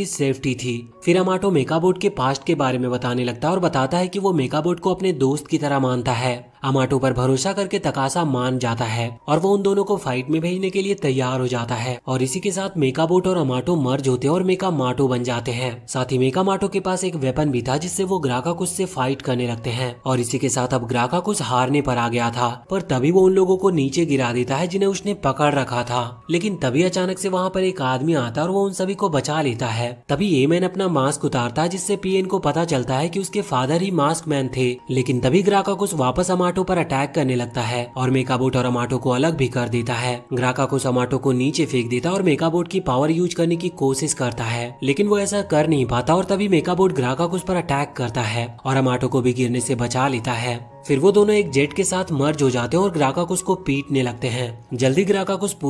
की सेफ्टी थी फिर अमाटो मेकाबोट के पास्ट के बारे में बताने लगता है और बताता है कि वो मेकाबोट को अपने दोस्त की तरह मानता है अमाटो पर भरोसा करके तकासा मान जाता है और वो उन दोनों को फाइट में भेजने के लिए तैयार हो जाता है और इसी के साथ मेका बोट और अमाटो मर्ज होते हैं और मेका माटो बन जाते हैं साथ ही मेका माटो के पास एक वेपन भी था जिससे वो ग्राहका कुछ से फाइट करने लगते हैं और इसी के साथ अब ग्राहका कुछ हारने पर आ गया था पर तभी वो उन लोगों को नीचे गिरा देता है जिन्हें उसने पकड़ रखा था लेकिन तभी अचानक से वहाँ पर एक आदमी आता है और वो उन सभी को बचा लेता है तभी मैन अपना मास्क उतारता है जिससे पी को पता चलता है की उसके फादर ही मास्क मैन थे लेकिन तभी ग्राहका कुछ वापस अमाटो अमाटो पर अटैक करने लगता है और मेकाबोट और अमाटो को अलग भी कर देता है ग्राका को अमाटो को नीचे फेंक देता और मेकाबोट की पावर यूज करने की कोशिश करता है लेकिन वो ऐसा कर नहीं पाता और तभी मेकाबोट ग्राका को उस पर अटैक करता है और अमाटो को भी गिरने से बचा लेता है फिर वो दोनों एक जेट के साथ मर्ज हो जाते हैं और ग्राका को उसको पीटने लगते हैं जल्दी ग्राका को पूरी